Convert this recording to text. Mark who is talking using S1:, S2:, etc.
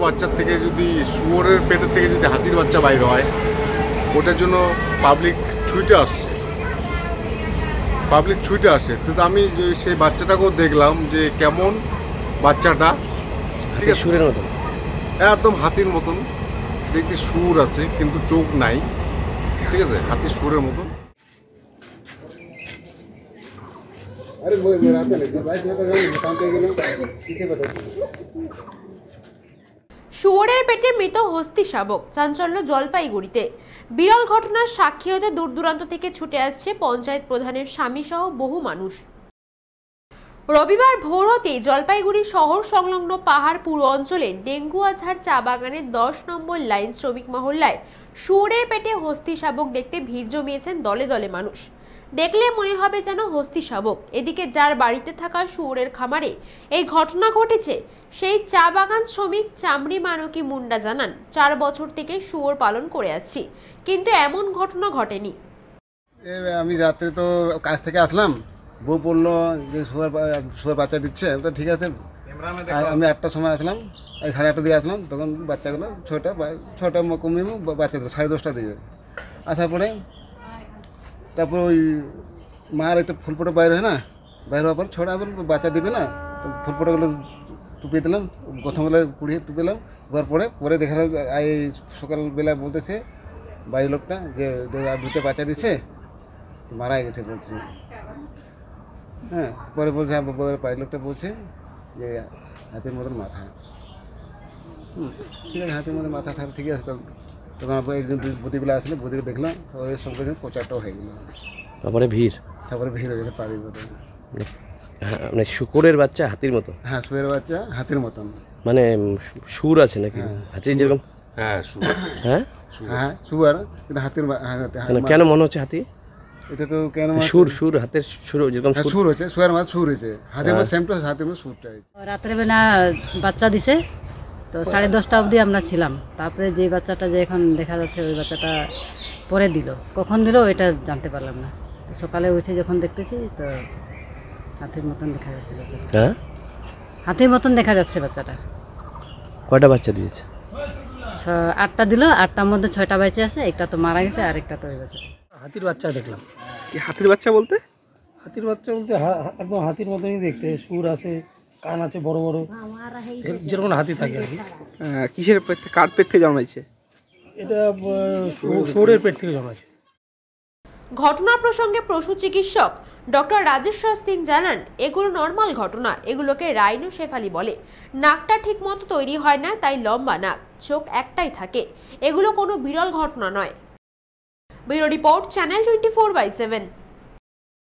S1: শুয়োরের বাচ্চার থেকে যদি শুয়োরের পেটের থেকে যদি হাতির বাচ্চা বাইর হয় ওটার জন্য পাবলিক ছুইটে আসছে পাবলিক ছুইটে আসে তো আমি সেই বাচ্চাটাকেও দেখলাম যে কেমন বাচ্চাটা ঠিক আছে মতন হ্যাঁ, একদম হাতির মতন দেখতে সুর আছে কিন্তু চোখ নাই ঠিক আছে হাতির সুরের মতন আরে वो मेरा तो नहीं भाई तो जाने निकालते कि नहीं
S2: শুয়োরের পেটে মৃত হস্তি শাবক চাঞ্চল্য জলপাইগুড়িতে বিরল ঘটনার সাক্ষী হতে দূর দূরান্ত থেকে ছুটে আসছে পঞ্চায়েত প্রধানের স্বামী সহ বহু মানুষ রবিবার ভোর হতে জলপাইগুড়ি শহর সংলগ্ন পাহাড় পুর অঞ্চলে ডেঙ্গুয়াঝাড় চা বাগানের দশ নম্বর লাইন শ্রমিক মহল্লায় শুয়োরের পেটে হস্তি শাবক দেখতে ভিড় জমিয়েছেন দলে দলে মানুষ দেখলে মনে হবে যেন হস্তি শাবক এদিকে যার বাড়িতে থাকা শুয়োরের খামারে এই ঘটনা ঘটেছে সেই চা বাগান শ্রমিক চামড়ি মানকী মুন্ডা জানান চার বছর থেকে শুয়োর পালন করে আসছি কিন্তু এমন ঘটনা ঘটেনি
S1: আমি রাত্রে তো কাজ থেকে আসলাম বউ বললো যে শুয়ার শুয়ার বাচ্চা দিচ্ছে তো ঠিক আছে আমি আটটার সময় আসলাম সাড়ে আটটা দিয়ে আসলাম তখন বাচ্চাগুলো ছয়টা ছটা কমিয়ে বাচ্চা সাড়ে দশটা দিয়ে আসার পরে তারপর ওই মার একটা ফুল ফোটা বাইর হয় না বাইর হওয়ার পর ছোটা আবার বাচ্চা দেবে না তো ফুল টুপিয়ে দিলাম প্রথমবেলা পুড়িয়ে টুপে দিলাম পরে পরে দেখা এই সকালবেলা বলতেছে বাড়ির লোকটা যে দুটো বাচ্চা দিছে মারা গেছে বলছে হ্যাঁ পরে বলছে হ্যাঁ, বাড়ির লোকটা বলছে যে হাতের মতন মাথা হুম ঠিক আছে হাতের মধ্যে মাথা থাকলে ঠিক আছে তো তখন আবার একজন বুধিগুলো আসলে বুধিকে দেখলাম ওই সব কিছু প্রচারটাও হয়ে গেল তারপরে ভিড় তারপরে ভিড় হয়ে গেছে পাড়ির মতো মানে, হ্যাঁ, মানে শুকুরের বাচ্চা হাতির মতো হ্যাঁ শুয়ের বাচ্চা হাতির মতন মানে সুর আছে নাকি হ্যাঁ, হাতির যেরকম হ্যাঁ হ্যাঁ হ্যাঁ সুয়ার কিন্তু হাতির হ্যাঁ, মানে কেন মনে হচ্ছে হাতি এটা তো কেন সুর সুর হাতের সুর যেরকম সুর হচ্ছে সুয়ার মাছ সুর হয়েছে হাতের মাছ সেম টু হাতের মাছ সুরটা
S3: রাতের বেলা বাচ্চা দিছে তো সাড়ে দশটা অবধি আমরা ছিলাম তারপরে যে বাচ্চাটা যে এখন দেখা যাচ্ছে ওই বাচ্চাটা পরে দিল কখন দিল ওইটা জানতে পারলাম না সকালে উঠে যখন দেখতেছি তো হাতির মতন দেখা যাচ্ছে বাচ্চাটা হ্যাঁ? হাতির মতন দেখা যাচ্ছে বাচ্চাটা
S1: কয়টা বাচ্চা দিয়েছে
S3: আটটা দিল আটটার মধ্যে ছয়টা বাচ্চা আছে একটা তো মারা গেছে আর একটা তো ওই বাচ্চাটা হাতির বাচ্চা দেখলাম কি হাতির
S1: বাচ্চা বলতে হাতির বাচ্চা বলতে একদম হাতির মতনই দেখতে সুর আছে কান আছে বড় বড় যেরকম হাতি থাকে আর কি হ্যাঁ, কিসের পেট কার পেট থেকে জন্মাইছে
S2: এটা শুয়োরের পেট থেকে জন্মাইছে ঘটনা প্রসঙ্গে পশু চিকিৎসক ডক্টর রাজেশ্বর সিং জানান এগুলো নর্মাল ঘটনা এগুলোকে শেফালি বলে নাকটা ঠিক মতো তৈরি হয় না তাই লম্বা নাক চোখ একটাই থাকে এগুলো কোনো বিরল ঘটনা নয় bureau report channel twenty four by seven